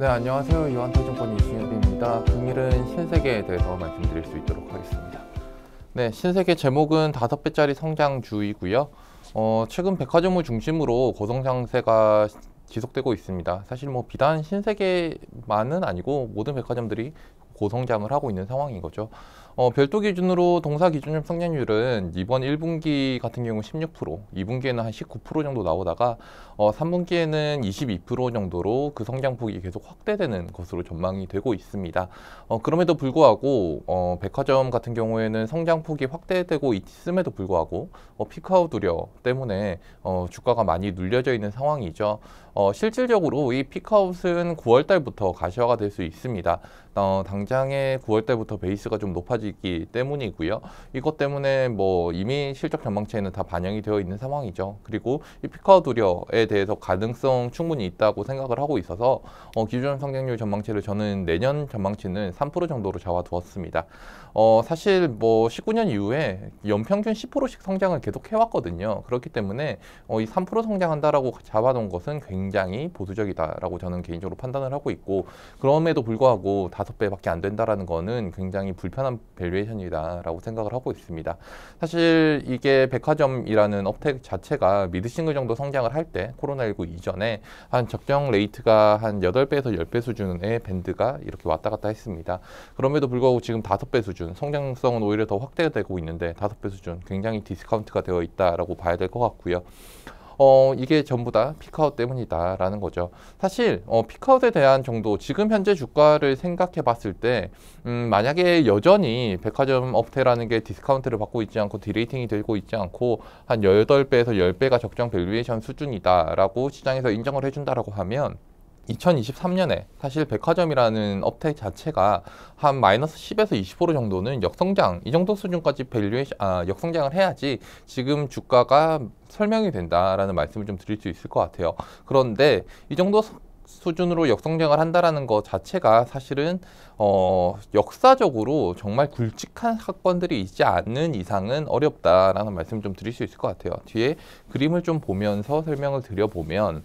네, 안녕하세요. 이완태증권 이승엽입니다. 금일은 신세계에 대해서 말씀드릴 수 있도록 하겠습니다. 네, 신세계 제목은 다섯 배짜리 성장주이고요. 어, 최근 백화점을 중심으로 고성장세가 지속되고 있습니다. 사실 뭐 비단 신세계만은 아니고 모든 백화점들이 고성장을 하고 있는 상황인 거죠. 어, 별도 기준으로 동사 기준점 성장률은 이번 1분기 같은 경우 16%, 2분기에는 한 19% 정도 나오다가 어, 3분기에는 22% 정도로 그 성장폭이 계속 확대되는 것으로 전망이 되고 있습니다. 어, 그럼에도 불구하고 어, 백화점 같은 경우에는 성장폭이 확대되고 있음에도 불구하고 어, 피크아웃 우려 때문에 어, 주가가 많이 눌려져 있는 상황이죠. 어, 실질적으로 이 피크아웃은 9월 달부터 가시화가 될 수 있습니다. 어, 당장에 9월 달부터 베이스가 좀 높아지 마찬지기 때문이고요. 이것 때문에 뭐 이미 실적 전망치에는 다 반영이 되어 있는 상황이죠. 그리고 이 피카우 두려에 대해서 가능성 충분히 있다고 생각을 하고 있어서 어, 기존 성장률 전망치를 저는 내년 전망치는 3% 정도로 잡아두었습니다. 어, 사실 뭐 19년 이후에 연평균 10%씩 성장을 계속 해왔거든요. 그렇기 때문에 어, 이 3% 성장한다라고 잡아놓은 것은 굉장히 보수적이다라고 저는 개인적으로 판단을 하고 있고 그럼에도 불구하고 5배밖에 안 된다라는 거는 굉장히 불편한 밸류에이션이다라고 생각을 하고 있습니다. 사실 이게 백화점이라는 업태 자체가 미드싱글 정도 성장을 할 때 코로나19 이전에 한 적정 레이트가 한 8배에서 10배 수준의 밴드가 이렇게 왔다 갔다 했습니다. 그럼에도 불구하고 지금 5배 수준, 성장성은 오히려 더 확대되고 있는데 5배 수준 굉장히 디스카운트가 되어 있다라고 봐야 될 것 같고요. 어, 이게 전부 다 피카웃 때문이다라는 거죠. 사실 어, 피카웃에 대한 정도 지금 현재 주가를 생각해 봤을 때 음, 만약에 여전히 백화점 업태라는 게 디스카운트를 받고 있지 않고 디레이팅이 되고 있지 않고 한 여덟 배에서 1 0배가 적정 밸류에이션 수준이다라고 시장에서 인정을 해준다라고 하면 2023년에 사실 백화점이라는 업태 자체가 한 마이너스 10에서 20% 정도는 역성장 이 정도 수준까지 밸류에 아, 역성장을 해야지 지금 주가가 설명이 된다라는 말씀을 좀 드릴 수 있을 것 같아요. 그런데 이 정도 수준으로 역성장을 한다라는 것 자체가 사실은 어, 역사적으로 정말 굵직한 사건들이 있지 않는 이상은 어렵다라는 말씀 을좀 드릴 수 있을 것 같아요. 뒤에 그림을 좀 보면서 설명을 드려보면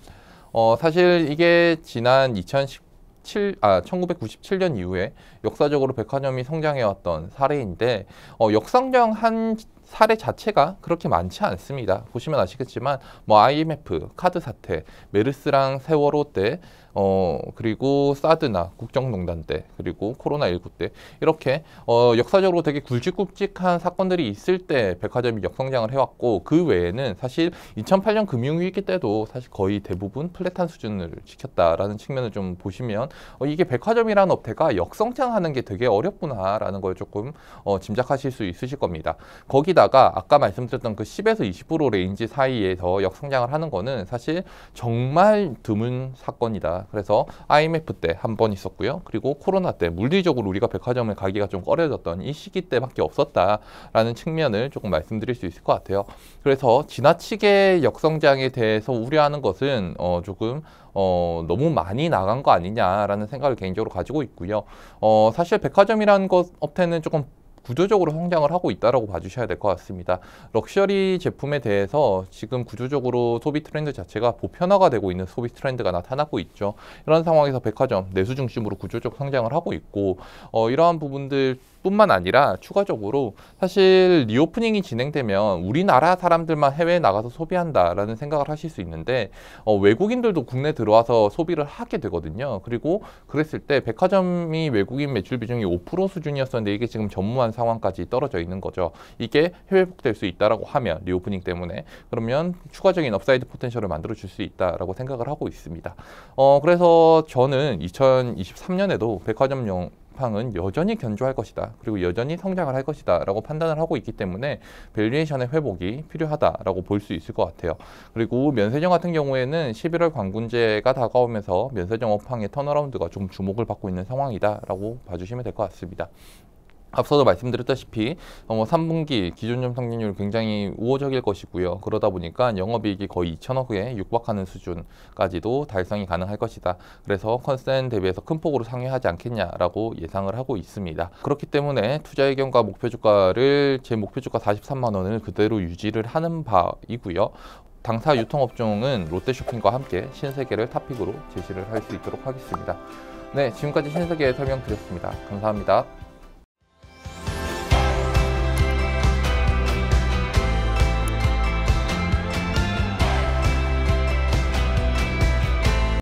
어, 사실 이게 지난 2017, 아, 1997년 이후에 역사적으로 백화점이 성장해왔던 사례인데 어, 역상장 한 사례 자체가 그렇게 많지 않습니다. 보시면 아시겠지만 뭐 IMF, 카드 사태, 메르스랑 세월호 때 어, 그리고 사드나 국정농단 때, 그리고 코로나19 때, 이렇게, 어, 역사적으로 되게 굵직굵직한 사건들이 있을 때 백화점이 역성장을 해왔고, 그 외에는 사실 2008년 금융위기 때도 사실 거의 대부분 플랫한 수준을 지켰다라는 측면을 좀 보시면, 어, 이게 백화점이라는 업태가 역성장하는 게 되게 어렵구나라는 걸 조금, 어, 짐작하실 수 있으실 겁니다. 거기 여기다가 아까 말씀드렸던 그 10에서 20% 레인지 사이에서 역성장을 하는 거는 사실 정말 드문 사건이다. 그래서 IMF 때 한 번 있었고요. 그리고 코로나 때 물리적으로 우리가 백화점에 가기가 좀 꺼려졌던 이 시기 때밖에 없었다라는 측면을 조금 말씀드릴 수 있을 것 같아요. 그래서 지나치게 역성장에 대해서 우려하는 것은 어, 조금 어, 너무 많이 나간 거 아니냐라는 생각을 개인적으로 가지고 있고요. 어, 사실 백화점이라는 것 업태는 조금 구조적으로 성장을 하고 있다라고 봐주셔야 될 것 같습니다. 럭셔리 제품에 대해서 지금 구조적으로 소비 트렌드 자체가 보편화가 되고 있는 소비 트렌드가 나타나고 있죠. 이런 상황에서 백화점 내수 중심으로 구조적 성장을 하고 있고 어, 이러한 부분들 뿐만 아니라 추가적으로 사실 리오프닝이 진행되면 우리나라 사람들만 해외에 나가서 소비한다라는 생각을 하실 수 있는데 어, 외국인들도 국내 들어와서 소비를 하게 되거든요. 그리고 그랬을 때 백화점이 외국인 매출 비중이 5% 수준이었었는데 이게 지금 전무한 상황까지 떨어져 있는 거죠. 이게 회복될 수 있다라고 하면 리오프닝 때문에 그러면 추가적인 업사이드 포텐셜을 만들어 줄 수 있다라고 생각을 하고 있습니다. 어, 그래서 저는 2023년에도 백화점용 쿠팡은 여전히 견조할 것이다. 그리고 여전히 성장을 할 것이다. 라고 판단을 하고 있기 때문에 밸류에이션의 회복이 필요하다라고 볼 수 있을 것 같아요. 그리고 면세점 같은 경우에는 11월 광군제가 다가오면서 면세점 업황의 턴어라운드가 좀 주목을 받고 있는 상황이다라고 봐주시면 될 것 같습니다. 앞서도 말씀드렸다시피 어, 3분기 뭐 기존점 상진율 굉장히 우호적일 것이고요. 그러다 보니까 영업이익이 거의 2천억에 육박하는 수준까지도 달성이 가능할 것이다. 그래서 컨센 대비해서 큰 폭으로 상회하지 않겠냐라고 예상을 하고 있습니다. 그렇기 때문에 투자 의견과 목표 주가를 제 목표 주가 43만 원을 그대로 유지를 하는 바이고요. 당사 유통업종은 롯데쇼핑과 함께 신세계를 탑픽으로 제시를 할 수 있도록 하겠습니다. 네, 지금까지 신세계 설명드렸습니다. 감사합니다.